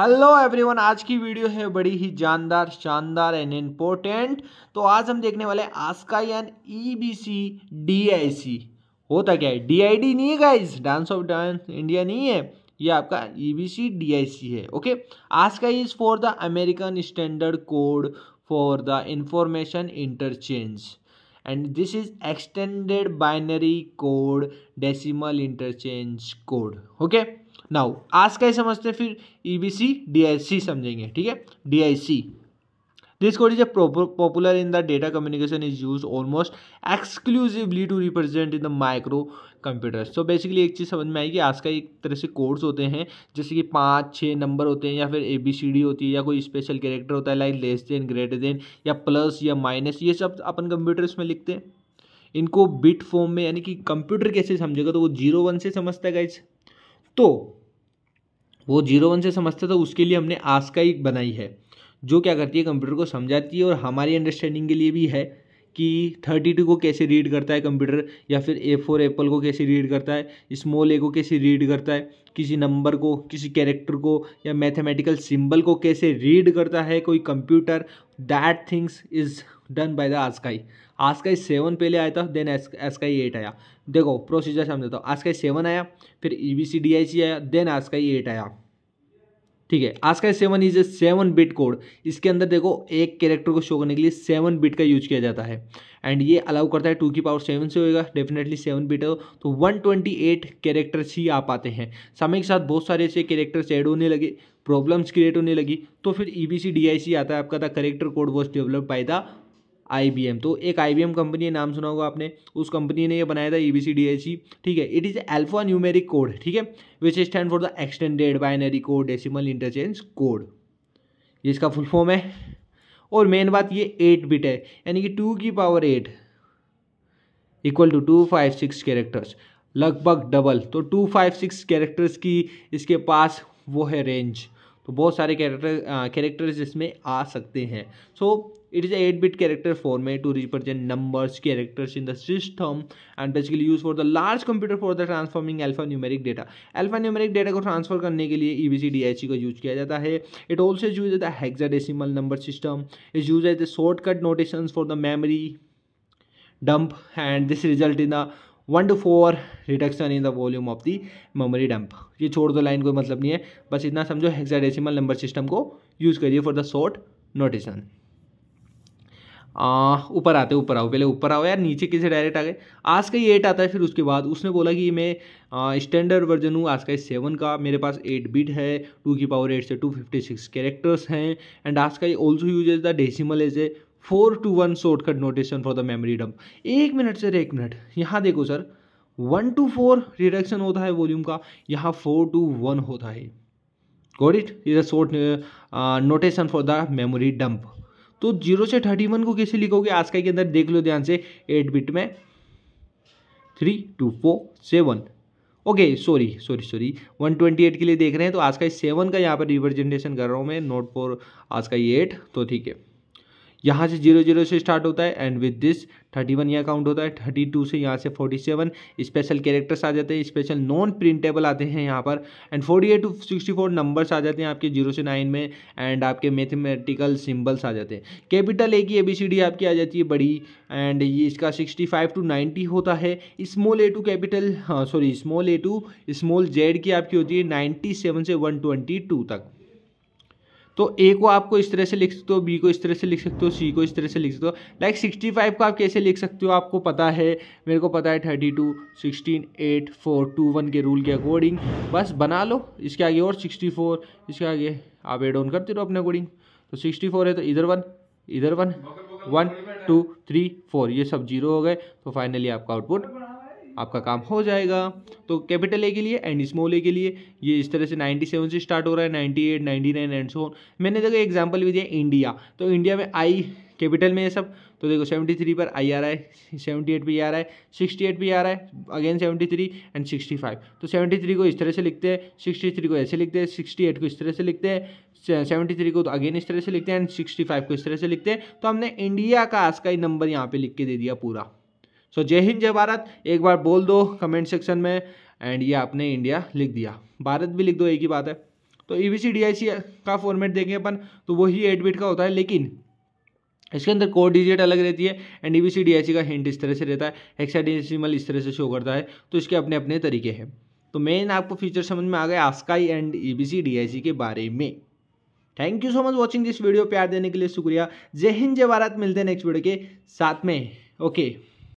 Hello everyone आज की video है बड़ी ही जानदार शानदार एंड इम्पोर्टेंट तो आज हम देखने वाले आस्काई डी ईबीसी डीआईसी होता क्या है डीआईडी नहीं है guys dance of dance India नहीं है ये आपका ईबीसी e डीआईसी है okay ASCII is for the American standard code for the information interchange and this is extended binary code decimal interchange code okay now आज का ही समझते हैं फिर ई बी सी डी आई सी समझेंगे ठीक है D I C this code is a popular in the data communication is use almost exclusively to represent in the micro computers तो basically एक चीज़ समझ में आई कि आज का एक तरह से कोड्स होते हैं जैसे कि पाँच छः नंबर होते हैं या फिर ए बी सी डी होती है या कोई स्पेशल कैरेक्टर होता है like less than greater than या प्लस या माइनस ये सब अपन कंप्यूटर्स में लिखते हैं इनको बिट फॉर्म में यानी कि कंप्यूटर कैसे समझेगा तो वो जीरो वन से समझता है गाइज तो वो जीरो वन से समझता था उसके लिए हमने आज का ही बनाई है जो क्या करती है कंप्यूटर को समझाती है और हमारी अंडरस्टैंडिंग के लिए भी है कि थर्टी टू को कैसे रीड करता है कंप्यूटर या फिर ए फोर एप्पल को कैसे रीड करता है स्मॉल ए को कैसे रीड करता है किसी नंबर को किसी कैरेक्टर को या मैथमेटिकल सिंबल को कैसे रीड करता है कोई computer that things is done by the ASCII ASCII seven पहले आया था देन एस्काई एट आया देखो प्रोसीजर समझाता हूँ आस्काई सेवन आया फिर ई बी सी डी आई सी आया देन आस्काई एट आया ठीक है ASCII seven is a seven bit code इसके अंदर देखो एक कैरेक्टर को शो करने के लिए सेवन बिट का यूज किया जाता है एंड ये अलाउ करता है टू की पावर सेवन से होएगा डेफिनेटली सेवन बिट है तो वन ट्वेंटी एट कैरेक्टर्स ही आ पाते हैं समय के साथ बहुत सारे ऐसे कैरेक्टर्स ऐड होने लगे प्रॉब्लम्स क्रिएट होने लगी तो फिर ई बी सी डी आई सी आता है आपका the character code was develop by the I तो एक आई कंपनी है नाम सुना होगा आपने उस कंपनी ने यह बनाया था E B C D H E ठीक है it is alpha numeric code ठीक है which stand for the extended binary code decimal interchange code ये इसका फुल फॉर्म है और मेन बात ये एट बिट है यानी कि टू की power eight equal to two five six characters लगभग डबल तो टू फाइव सिक्स कैरेक्टर्स की इसके पास वो है रेंज तो बहुत सारे कैरेक्टर कैरेक्टर्स इसमें आ सकते हैं so so, it is eight bit character for format to represent number character in the system and basically use for the large computer for the transforming alpha numeric data alpha numeric data को transfer करने के लिए E B C D H E का use किया जाता है it also use the hexa decimal number system is use as the short cut notation for the memory dump and this result in the one two four reduction in the volume of the memory dump ये छोड़ दो line कोई मतलब नहीं है बस इतना समझो हेक्जा डेसिमल नंबर सिस्टम को यूज़ करिए फॉर द शॉर्ट नोटेशन ऊपर आते ऊपर आओ पहले ऊपर आओ यार नीचे किसे डायरेक्ट आ गए आज का ही एट आता है फिर उसके बाद उसने बोला कि मैं स्टैंडर्ड वर्जन हूँ आज का ही सेवन का मेरे पास एट बिट है टू की पावर एट से टू फिफ्टी सिक्स कैरेक्टर्स हैं एंड आज का ही also use the decimal as a four two one shortcut notation for the memory dump एक मिनट सर एक मिनट यहाँ देखो sir one two four reduction होता है वॉल्यूम का यहाँ फोर टू वन होता है got it is a short notation for the memory dump तो जीरो से थर्टी वन को कैसे लिखोगे आज के अंदर देख लो ध्यान से एट बिट में three two four seven okay sorry sorry sorry one twenty eight के लिए देख रहे हैं तो आज का सेवन का यहाँ पर रिप्रेजेंटेशन कर रहा हूँ मैं नोट फोर आज का ये एट तो ठीक है यहाँ से जीरो जीरो से स्टार्ट होता है and with this thirty one यहाँ काउंट होता है थर्टी टू से यहाँ से फोर्टी सेवन स्पेशल कैरेक्टर्स आ जाते हैं स्पेशल नॉन प्रिंटेबल आते हैं यहाँ पर and forty eight to sixty four numbers आ जाते हैं आपके जीरो से नाइन में एंड आपके मैथमेटिकल सिम्बल्स आ जाते हैं कैपिटल ए की ए बी सी डी आपकी आ जाती है बड़ी एंड ये इसका सिक्सटी फाइव टू नाइन्टी होता है small a to capital sorry small a to small z की आपकी होती है नाइन्टी सेवन से वन ट्वेंटी टू तक तो ए को आपको इस तरह से लिख सकते हो बी को इस तरह से लिख सकते हो सी को इस तरह से लिख सकते हो लाइक सिक्सटी फाइव को आप कैसे लिख सकते हो आपको पता है मेरे को पता है thirty two sixteen eight four two one के रूल के अकॉर्डिंग बस बना लो इसके आगे और सिक्सटी फोर इसके आगे आप एड ऑन करते रहो अपने अकॉर्डिंग तो सिक्सटी फोर है तो इधर वन इधर one one two three four ये सब जीरो हो गए तो फाइनली आपका आउटपुट आपका काम हो जाएगा तो कैपिटल ए के लिए एंड स्मॉल ए के लिए ये इस तरह से 97 से स्टार्ट हो रहा है 98 99 एंड सो मैंने देखो एग्जांपल भी दिया इंडिया तो इंडिया में आई कैपिटल में ये सब तो देखो सेवेंटी थ्री पर आई आ रहा है सेवेंटी एट भी आ रहा है सिक्सटी एट भी आ रहा है again seventy three and sixty five तो सेवेंटी थ्री को इस तरह से लिखते हैं सिक्सटी थ्री को ऐसे लिखते हैं सिक्सटी एट को इस तरह से लिखते हैं सेवेंटी थ्री को तो अगेन इस तरह से लिखते हैं एंड सिक्सटी फाइव को इस तरह से लिखते हैं तो हमने इंडिया का आज का ही नंबर यहाँ पे लिख के दे दिया पूरा सो जय हिंद जय भारत एक बार बोल दो कमेंट सेक्शन में एंड ये आपने इंडिया लिख दिया भारत भी लिख दो एक ही बात है तो ई B C D I C का फॉर्मेट देखें अपन तो वही एट बिट का होता है लेकिन इसके अंदर कोड डिजिट अलग रहती है and E B C D I C का हिंट इस तरह से रहता है हेक्साडेसिमल इस तरह से शो करता है तो इसके अपने अपने तरीके हैं तो मेन आपको फीचर समझ में आ गए ASCII and E B C D I C के बारे में thank you so much watching this video प्यार देने के लिए शुक्रिया जय हिंद जय भारत मिलते हैं नेक्स्ट वीडियो के साथ में ओके okay.